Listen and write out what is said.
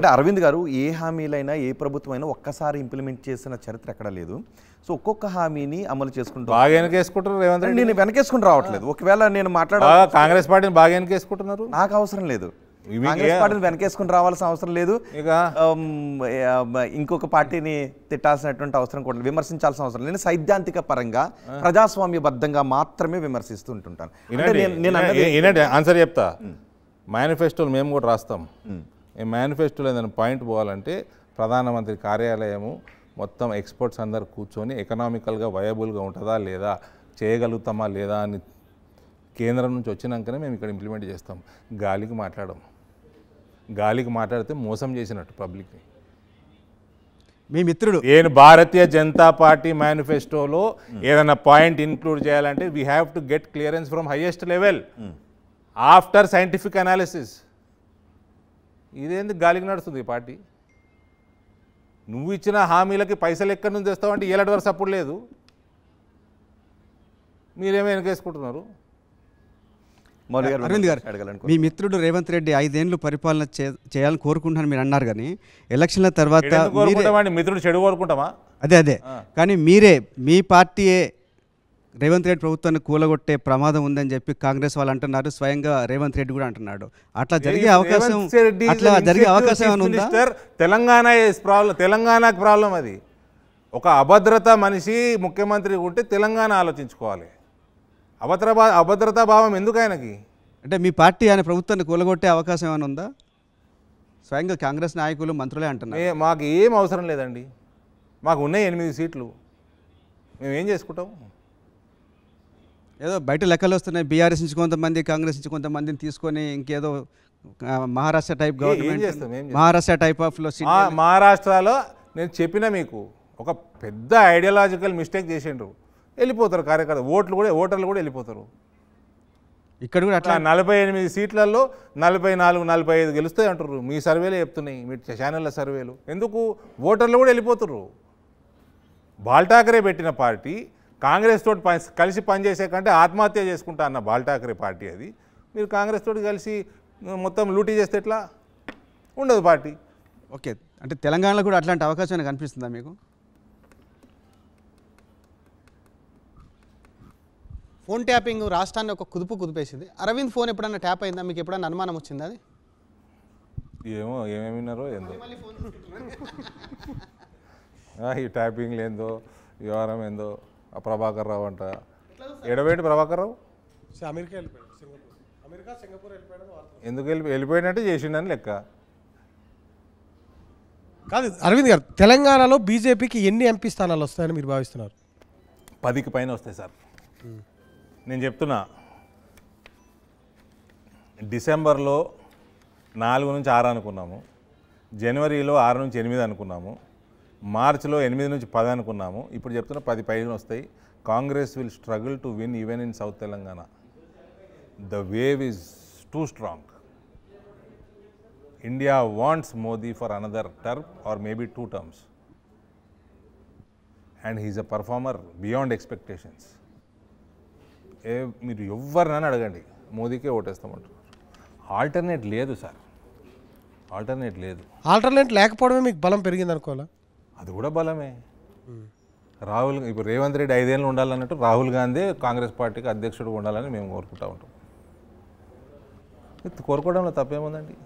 అంటే అరవింద్ గారు ఏ హామీలైనా ఏ ప్రభుత్వం అయినా ఒక్కసారి ఇంప్లిమెంట్ చేసిన చరిత్ర ఎక్కడ లేదు సో ఒక్కొక్క హామీని అమలు చేసుకుంటారు బాగా వెనకేసుకుంటారు నేను వెనకేసుకుని రావట్లేదు ఒకవేళ నేను మాట్లాడాలి కాంగ్రెస్ పార్టీని బాగా వెనకేసుకుంటున్నారు నాకు అవసరం లేదు కాంగ్రెస్ పార్టీని వెనకేసుకుని రావాల్సిన అవసరం లేదు ఇక ఇంకొక పార్టీని తిట్టాల్సినటువంటి అవసరం కూడా విమర్శించాల్సిన అవసరం లేదు సైద్ధాంతిక పరంగా ప్రజాస్వామ్యబద్ధంగా మాత్రమే విమర్శిస్తూ ఉంటుంటాను ఆన్సర్ చెప్తా మేనిఫెస్టోలు మేము కూడా రాస్తాం మేనిఫెస్టోలో ఏదైనా పాయింట్ పోవాలంటే ప్రధానమంత్రి కార్యాలయము మొత్తం ఎక్స్పర్ట్స్ అందరు కూర్చొని ఎకనామికల్గా వయబుల్గా ఉంటుందా లేదా చేయగలుగుతామా లేదా అని కేంద్రం నుంచి వచ్చినాకనే మేము ఇక్కడ ఇంప్లిమెంట్ చేస్తాం గాలికి మాట్లాడడం గాలికి మాట్లాడితే మోసం చేసినట్టు పబ్లిక్ని మీ మిత్రుడు నేను భారతీయ జనతా పార్టీ మేనిఫెస్టోలో ఏదైనా పాయింట్ ఇన్క్లూడ్ చేయాలంటే we have to get clearance from highest level after scientific analysis ఇదేంది గాలికి నడుస్తుంది ఈ పార్టీ నువ్వు ఇచ్చిన హామీలకి పైసలు ఎక్కడి నుంచి తెస్తావు అంటే ఏలాంటి వరకు సపోర్ట్ లేదు మీరేమో వెనకేసుకుంటున్నారు అరవింద్ గారు మీ మిత్రుడు రేవంత్ రెడ్డి ఐదేళ్లు పరిపాలన చేయాలని కోరుకుంటున్నాను మీరు అన్నారు కానీ ఎలక్షన్ల తర్వాత మిత్రుడు చెడు కోరుకుంటామా అదే అదే కానీ మీరే మీ పార్టీయే రేవంత్ రెడ్డి ప్రభుత్వాన్ని కూలగొట్టే ప్రమాదం ఉందని చెప్పి కాంగ్రెస్ వాళ్ళు అంటున్నారు స్వయంగా రేవంత్ రెడ్డి కూడా అంటున్నాడు అట్లా జరిగే అవకాశం అట్లా జరిగే అవకాశం తెలంగాణ ప్రాబ్లం తెలంగాణకు ప్రాబ్లం అది ఒక అభద్రత మనిషి ముఖ్యమంత్రి ఉంటే తెలంగాణ ఆలోచించుకోవాలి అభద్ర అభద్రతా భావం ఎందుకు ఆయనకి అంటే మీ పార్టీ ఆయన ప్రభుత్వాన్ని కూలగొట్టే అవకాశం ఏమైనా ఉందా స్వయంగా కాంగ్రెస్ నాయకులు మంత్రులే అంటున్నారు మాకు ఏం అవసరం లేదండి మాకు ఉన్నాయి ఎనిమిది సీట్లు మేము ఏం చేసుకుంటాం ఏదో బయట లెక్కలు వస్తున్నాయి బీఆర్ఎస్ నుంచి కొంతమంది కాంగ్రెస్ నుంచి కొంతమందిని తీసుకొని ఇంకేదో Maharashtra type government Maharashtra type of లో మహారాష్ట్రలో నేను చెప్పిన మీకు ఒక పెద్ద ఐడియాలజికల్ మిస్టేక్ చేసిండ్రు వెళ్ళిపోతారు కార్యకర్త ఓట్లు కూడా ఓటర్లు కూడా వెళ్ళిపోతారు ఇక్కడ కూడా అట్లా నలభై ఎనిమిది సీట్లలో నలభై నాలుగు నలభై ఐదు గెలుస్తాయి అంటారు మీ సర్వేలే చెప్తున్నాయి మీ ఛానళ్ళ సర్వేలు ఎందుకు ఓటర్లు కూడా వెళ్ళిపోతారు బాల్ఠాకరే పెట్టిన పార్టీ కాంగ్రెస్ తోటి కలిసి పనిచేసే కంటే ఆత్మహత్య చేసుకుంటా అన్న బాల్ ఠాకరే పార్టీ అది మీరు కాంగ్రెస్ తోటి కలిసి మొత్తం లూటీ చేస్తే ఎట్లా ఉండదు పార్టీ ఓకే అంటే తెలంగాణలో కూడా అట్లాంటి అవకాశం కనిపిస్తుందా మీకు ఫోన్ ట్యాపింగ్ రాష్ట్రాన్ని ఒక కుదుపు కుదిపేసింది అరవింద్ ఫోన్ ఎప్పుడన్నా ట్యాప్ అయిందా మీకు ఎప్పుడన్నా అనుమానం వచ్చిందా అది ఏమో ఏమేమి ఏందో ఈ ట్యాపింగ్లు ఏందో వ్యవహారం ఏందో ప్రభాకర్ రావు అంట ఎడవేంటి ప్రభాకర్ రావు అమెరికా వెళ్ళిపోయాడు సింగపూర్ అమెరికా సింగపూర్ వెళ్ళిపోయాడు ఎందుకు వెళ్ళి వెళ్ళిపోయాడంటే చేసిండని లెక్క కాదు అరవింద్ గారు తెలంగాణలో బీజేపీకి ఎన్ని ఎంపీ స్థానాలు వస్తాయని మీరు భావిస్తున్నారు పదికి పైన వస్తాయి సార్ నేను చెప్తున్నా డిసెంబర్లో నాలుగు నుంచి ఆరు అనుకున్నాము జనవరిలో ఆరు నుంచి ఎనిమిది అనుకున్నాము మార్చిలో ఎనిమిది నుంచి పది అనుకున్నాము ఇప్పుడు చెప్తున్నా పది పైన వస్తాయి Congress will struggle to win even in south Telangana the wave is too strong India wants Modi for another term or maybe two terms and he's a performer beyond expectations ఏ మీరు ఎవరినైనా అడగండి మోదీకే ఓటేస్తామంటారు ఆల్టర్నేట్ లేదు సార్ ఆల్టర్నేట్ లేదు ఆల్టర్నేట్ లేకపోవడమే మీకు బలం పెరిగింది అనుకోవాలా అది కూడా బలమే రాహుల్ ఇప్పుడు రేవంత్ రెడ్డి ఐదేళ్ళు ఉండాలన్నట్టు రాహుల్ గాంధీ కాంగ్రెస్ పార్టీకి అధ్యక్షుడు ఉండాలని మేము కోరుకుంటా ఉంటాం కోరుకోవడంలో తప్పేముందండి